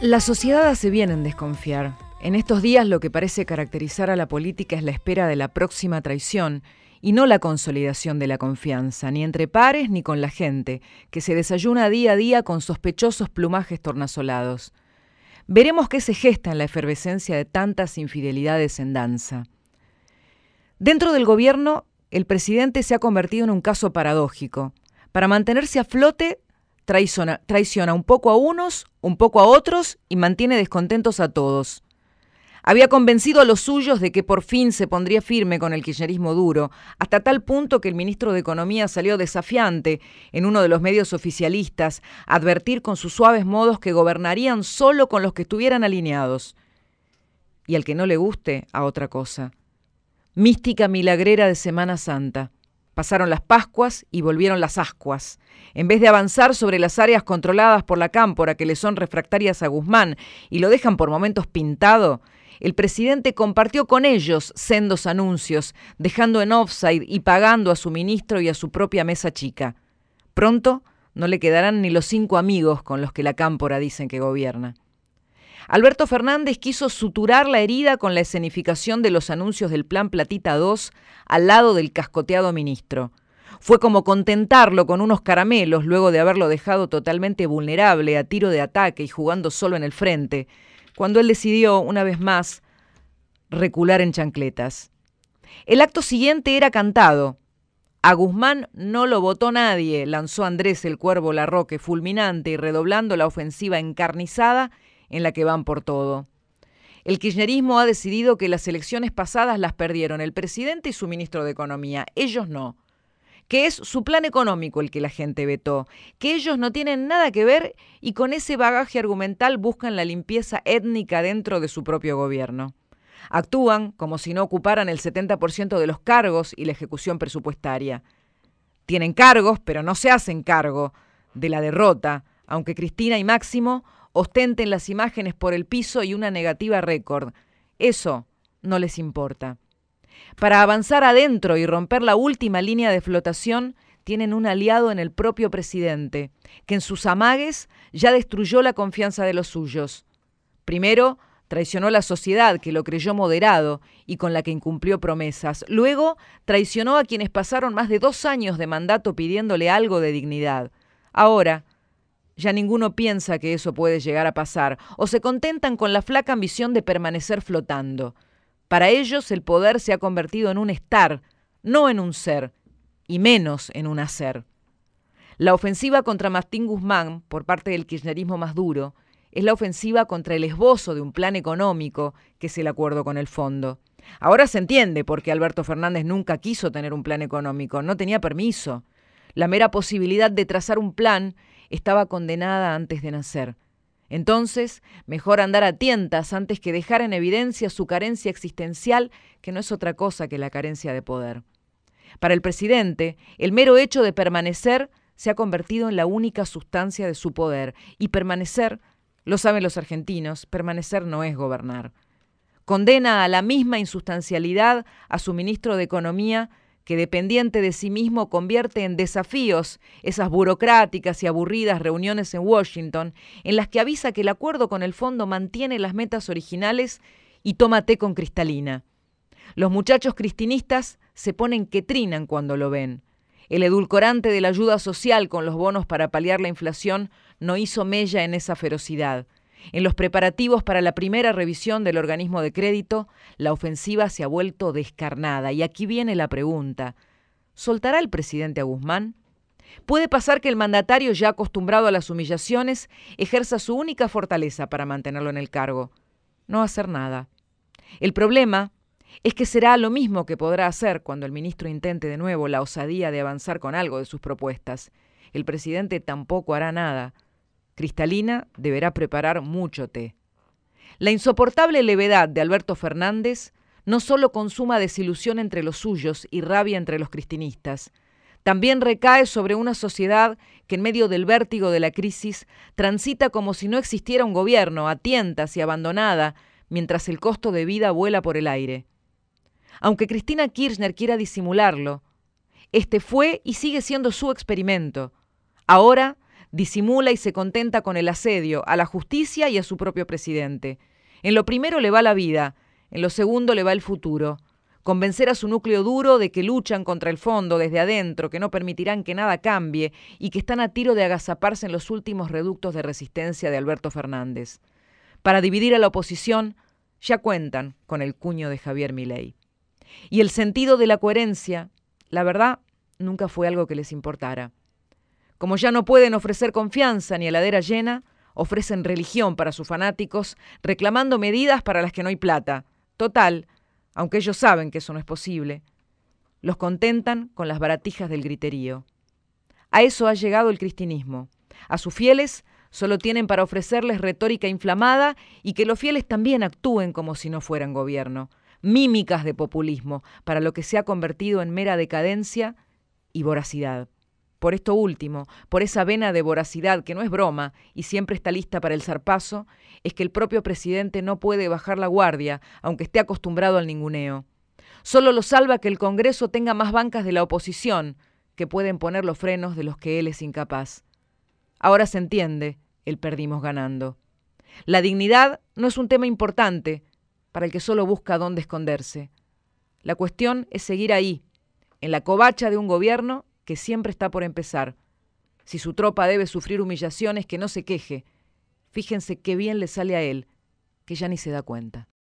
La sociedad hace bien en desconfiar. En estos días lo que parece caracterizar a la política es la espera de la próxima traición y no la consolidación de la confianza, ni entre pares ni con la gente, que se desayuna día a día con sospechosos plumajes tornasolados. Veremos qué se gesta en la efervescencia de tantas infidelidades en danza. Dentro del gobierno, el presidente se ha convertido en un caso paradójico. Para mantenerse a flote, traiciona, un poco a unos, un poco a otros y mantiene descontentos a todos. Había convencido a los suyos de que por fin se pondría firme con el kirchnerismo duro, hasta tal punto que el ministro de Economía salió desafiante en uno de los medios oficialistas a advertir con sus suaves modos que gobernarían solo con los que estuvieran alineados. Y al que no le guste, a otra cosa. Mística milagrera de Semana Santa. Pasaron las Pascuas y volvieron las Ascuas. En vez de avanzar sobre las áreas controladas por la cámpora que le son refractarias a Guzmán y lo dejan por momentos pintado, el presidente compartió con ellos sendos anuncios, dejando en offside y pagando a su ministro y a su propia mesa chica. Pronto no le quedarán ni los cinco amigos con los que la cámpora dicen que gobierna. Alberto Fernández quiso suturar la herida con la escenificación de los anuncios del Plan Platita II al lado del cascoteado ministro. Fue como contentarlo con unos caramelos luego de haberlo dejado totalmente vulnerable a tiro de ataque y jugando solo en el frente, cuando él decidió, una vez más, recular en chancletas. El acto siguiente era cantado. A Guzmán no lo votó nadie, lanzó Andrés el Cuervo Larroque, fulminante y redoblando la ofensiva encarnizada en la que van por todo. El kirchnerismo ha decidido que las elecciones pasadas las perdieron el presidente y su ministro de Economía, ellos no que es su plan económico el que la gente vetó, que ellos no tienen nada que ver y con ese bagaje argumental buscan la limpieza étnica dentro de su propio gobierno. Actúan como si no ocuparan el 70% de los cargos y la ejecución presupuestaria. Tienen cargos, pero no se hacen cargo de la derrota, aunque Cristina y Máximo ostenten las imágenes por el piso y una negativa récord. Eso no les importa. Para avanzar adentro y romper la última línea de flotación, tienen un aliado en el propio presidente, que en sus amagues ya destruyó la confianza de los suyos. Primero, traicionó la sociedad que lo creyó moderado y con la que incumplió promesas. Luego, traicionó a quienes pasaron más de dos años de mandato pidiéndole algo de dignidad. Ahora, ya ninguno piensa que eso puede llegar a pasar, o se contentan con la flaca ambición de permanecer flotando. Para ellos el poder se ha convertido en un estar, no en un ser, y menos en un hacer. La ofensiva contra Martín Guzmán, por parte del kirchnerismo más duro, es la ofensiva contra el esbozo de un plan económico, que es el acuerdo con el fondo. Ahora se entiende por qué Alberto Fernández nunca quiso tener un plan económico, no tenía permiso. La mera posibilidad de trazar un plan estaba condenada antes de nacer. Entonces, mejor andar a tientas antes que dejar en evidencia su carencia existencial, que no es otra cosa que la carencia de poder. Para el presidente, el mero hecho de permanecer se ha convertido en la única sustancia de su poder, y permanecer, lo saben los argentinos, permanecer no es gobernar. Condena a la misma insustancialidad a su ministro de Economía que dependiente de sí mismo convierte en desafíos esas burocráticas y aburridas reuniones en Washington, en las que avisa que el acuerdo con el fondo mantiene las metas originales y té con cristalina. Los muchachos cristinistas se ponen que trinan cuando lo ven. El edulcorante de la ayuda social con los bonos para paliar la inflación no hizo mella en esa ferocidad. En los preparativos para la primera revisión del organismo de crédito, la ofensiva se ha vuelto descarnada. Y aquí viene la pregunta. ¿Soltará el presidente a Guzmán? Puede pasar que el mandatario, ya acostumbrado a las humillaciones, ejerza su única fortaleza para mantenerlo en el cargo, no hacer nada. El problema es que será lo mismo que podrá hacer cuando el ministro intente de nuevo la osadía de avanzar con algo de sus propuestas. El presidente tampoco hará nada. Cristalina deberá preparar mucho té. La insoportable levedad de Alberto Fernández no solo consuma desilusión entre los suyos y rabia entre los cristinistas, también recae sobre una sociedad que en medio del vértigo de la crisis transita como si no existiera un gobierno, a tientas y abandonada, mientras el costo de vida vuela por el aire. Aunque Cristina Kirchner quiera disimularlo, este fue y sigue siendo su experimento, ahora disimula y se contenta con el asedio a la justicia y a su propio presidente. En lo primero le va la vida, en lo segundo le va el futuro. Convencer a su núcleo duro de que luchan contra el fondo desde adentro, que no permitirán que nada cambie y que están a tiro de agazaparse en los últimos reductos de resistencia de Alberto Fernández. Para dividir a la oposición, ya cuentan con el cuño de Javier Milei. Y el sentido de la coherencia, la verdad, nunca fue algo que les importara. Como ya no pueden ofrecer confianza ni heladera llena, ofrecen religión para sus fanáticos, reclamando medidas para las que no hay plata. Total, aunque ellos saben que eso no es posible. Los contentan con las baratijas del griterío. A eso ha llegado el cristinismo. A sus fieles solo tienen para ofrecerles retórica inflamada y que los fieles también actúen como si no fueran gobierno. Mímicas de populismo, para lo que se ha convertido en mera decadencia y voracidad por esto último, por esa vena de voracidad que no es broma y siempre está lista para el zarpazo, es que el propio presidente no puede bajar la guardia, aunque esté acostumbrado al ninguneo. Solo lo salva que el Congreso tenga más bancas de la oposición, que pueden poner los frenos de los que él es incapaz. Ahora se entiende el perdimos ganando. La dignidad no es un tema importante para el que solo busca dónde esconderse. La cuestión es seguir ahí, en la covacha de un gobierno que siempre está por empezar. Si su tropa debe sufrir humillaciones, que no se queje. Fíjense qué bien le sale a él, que ya ni se da cuenta.